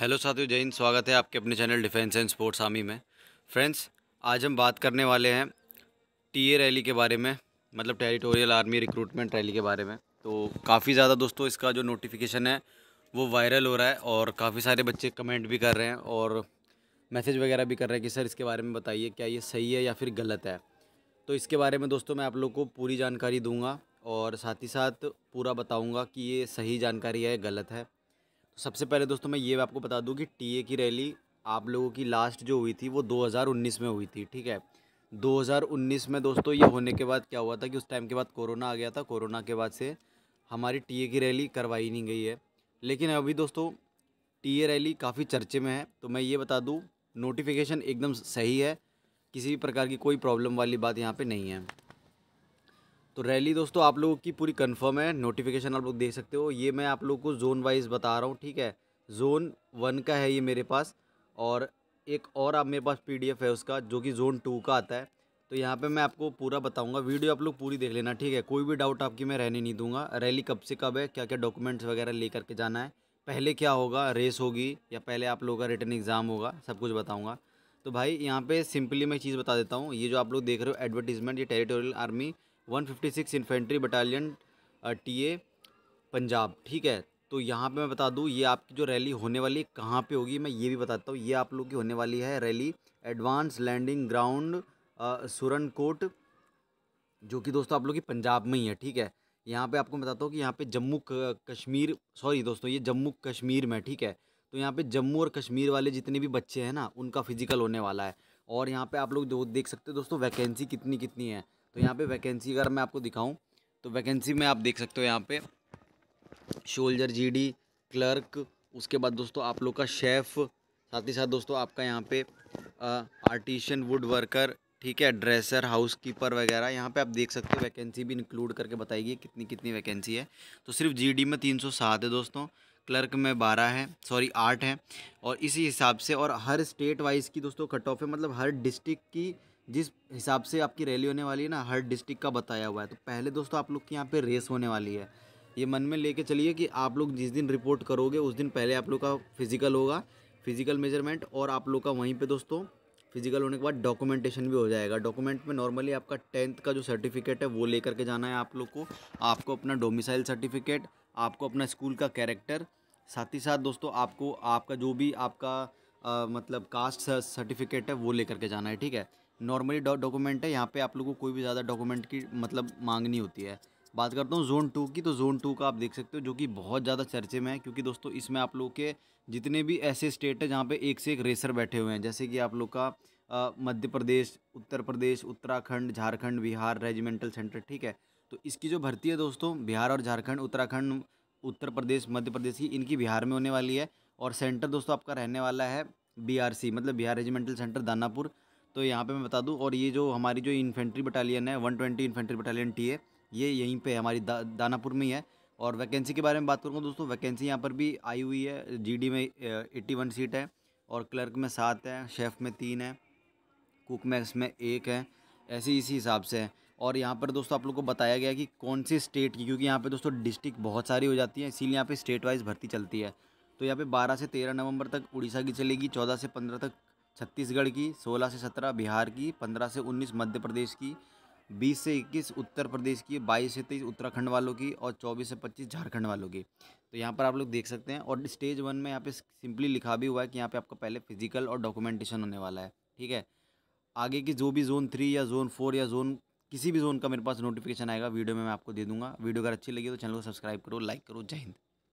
hello साथियों जय हिंद स्वागत है आपके अपने channel defence and sports army में फ्रेंड्स आज हम बात करने वाले हैं टीए रैली के बारे में मतलब टेरिटोरियल आर्मी रिक्रूटमेंट रैली के बारे में तो काफ़ी ज़्यादा दोस्तों इसका जो नोटिफिकेशन है वो वायरल हो रहा है और काफ़ी सारे बच्चे कमेंट भी कर रहे हैं और मैसेज वगैरह भी कर रहे हैं कि सर इसके बारे में बताइए क्या ये सही है या फिर गलत है तो इसके बारे में दोस्तों मैं आप लोग को पूरी जानकारी दूँगा और साथ ही साथ पूरा बताऊँगा कि ये सही जानकारी है गलत है सबसे पहले दोस्तों मैं ये आपको बता दूँ कि टी की रैली आप लोगों की लास्ट जो हुई थी वो 2019 में हुई थी ठीक है 2019 में दोस्तों ये होने के बाद क्या हुआ था कि उस टाइम के बाद कोरोना आ गया था कोरोना के बाद से हमारी टीए की रैली करवाई नहीं गई है लेकिन अभी दोस्तों टीए रैली काफ़ी चर्चे में है तो मैं ये बता दूँ नोटिफिकेशन एकदम सही है किसी भी प्रकार की कोई प्रॉब्लम वाली बात यहाँ पर नहीं है तो रैली दोस्तों आप लोगों की पूरी कंफर्म है नोटिफिकेशन आप लोग देख सकते हो ये मैं आप लोग को जोन वाइज बता रहा हूँ ठीक है जोन वन का है ये मेरे पास और एक और आप मेरे पास पीडीएफ है उसका जो कि जोन टू का आता है तो यहाँ पे मैं आपको पूरा बताऊँगा वीडियो आप लोग पूरी देख लेना ठीक है कोई भी डाउट आपकी मैं रहने नहीं दूंगा रैली कब से कब है क्या क्या डॉक्यूमेंट्स वगैरह ले करके जाना है पहले क्या होगा रेस होगी या पहले आप लोगों का रिटर्न एग्ज़ाम होगा सब कुछ बताऊँगा तो भाई यहाँ पर सिंपली मैं चीज़ बता देता हूँ ये जो आप लोग देख रहे हो एडवर्टीज़मेंट ये territorial army 156 infantry battalion TA Punjab ठीक है तो यहाँ पे मैं बता दूँ ये आपकी जो रैली होने वाली कहाँ पे होगी मैं ये भी बताता हूँ ये आप लोग की होने वाली है rally advance landing ground Surankot जो कि दोस्तों आप लोग की पंजाब में ही है ठीक है यहाँ पे आपको बताता हूँ कि यहाँ पे जम्मू कश्मीर सॉरी दोस्तों ये जम्मू कश्मीर में ठीक है तो यहाँ पे जम्मू और कश्मीर वाले जितने भी बच्चे हैं ना उनका फिजिकल होने वाला है और यहाँ पे आप लोग देख सकते हो दोस्तों वैकेंसी कितनी कितनी है तो यहाँ पे वैकेंसी अगर मैं आपको दिखाऊं तो वैकेंसी में आप देख सकते हो यहाँ पे शोल्जर जीडी क्लर्क उसके बाद दोस्तों आप लोग का शेफ़ साथ ही साथ दोस्तों आपका यहाँ पे आर्टिशन वुड वर्कर ठीक है ड्रेसर हाउस कीपर वगैरह यहाँ पे आप देख सकते हो वैकेंसी भी इंक्लूड करके बताइए कितनी कितनी वैकेंसी है तो सिर्फ जीडी में तीन सौ सात है दोस्तों क्लर्क में बारह है सॉरी आठ है और इसी हिसाब से और हर स्टेट वाइज की दोस्तों कट ऑफ है मतलब हर डिस्ट्रिक्ट की जिस हिसाब से आपकी रैली होने वाली है ना हर डिस्ट्रिक्ट का बताया हुआ है तो पहले दोस्तों आप लोग की यहाँ पे रेस होने वाली है ये मन में लेके चलिए कि आप लोग जिस दिन रिपोर्ट करोगे उस दिन पहले आप लोग का फिजिकल होगा फिजिकल मेजरमेंट और आप लोग का वहीं पे दोस्तों फिजिकल होने के बाद डॉक्यूमेंटेशन भी हो जाएगा डॉक्यूमेंट में नॉर्मली आपका टेंथ का जो सर्टिफिकेट है वो ले के जाना है आप लोग को आपको अपना डोमिसाइल सर्टिफिकेट आपको अपना स्कूल का कैरेक्टर साथ ही साथ दोस्तों आपको आपका जो भी आपका आ, मतलब कास्ट सर्टिफिकेट है वो लेकर के जाना है ठीक है नॉर्मली डॉक्यूमेंट है यहाँ पे आप लोगों को कोई भी ज़्यादा डॉक्यूमेंट की मतलब मांगनी नहीं होती है बात करता हूँ जोन टू की तो जोन टू का आप देख सकते हो जो कि बहुत ज़्यादा चर्चे में है क्योंकि दोस्तों इसमें आप लोग के जितने भी ऐसे स्टेट है जहाँ पे एक से एक रेसर बैठे हुए हैं जैसे कि आप लोग का मध्य प्रदेश उत्तर प्रदेश उत्तराखंड झारखंड बिहार रेजिमेंटल सेंटर ठीक है तो इसकी जो भर्ती है दोस्तों बिहार और झारखंड उत्तराखंड उत्तर प्रदेश मध्य प्रदेश की इनकी बिहार में होने वाली है और सेंटर दोस्तों आपका रहने वाला है बीआरसी मतलब बिहार रेजिमेंटल सेंटर दानापुर तो यहाँ पे मैं बता दूँ और ये जो हमारी जो इन्फेंट्री बटालियन है one twenty infantry battalion T है ये यहीं पर हमारी दा, दानापुर में ही है और वैकेंसी के बारे में बात करूँगा तो दोस्तों वैकेंसी यहाँ पर भी आई हुई है जी में एट्टी वन सीट है और क्लर्क में सात है शेफ़ में तीन है कुक में इसमें एक है ऐसे इसी हिसाब से है और यहाँ पर दोस्तों आप लोग को बताया गया कि कौन सी स्टेट की क्योंकि यहाँ पे दोस्तों डिस्ट्रिक्ट बहुत सारी हो जाती है इसीलिए यहाँ पे स्टेट वाइज भर्ती चलती है तो यहाँ पे 12 से 13 नवंबर तक उड़ीसा की चलेगी 14 से 15 तक छत्तीसगढ़ की 16 से 17 बिहार की 15 से 19 मध्य प्रदेश की 20 से 21 उत्तर प्रदेश की 22 से 23 उत्तराखंड वालों की और 24 से 25 झारखंड वालों की तो यहाँ पर आप लोग देख सकते हैं और स्टेज वन में यहाँ पे सिंपली लिखा भी हुआ है कि यहाँ पे आपका पहले फिजिकल और डॉक्यूमेंटेशन होने वाला है ठीक है आगे की जो भी जोन थ्री या जोन फोर या जोन किसी भी जोन का मेरे पास नोटिफिकेशन आएगा वीडियो में मैं आपको दे दूँगा वीडियो अगर अच्छी लगी तो चैनल को सब्सक्राइब करो लाइक करो जय हिंद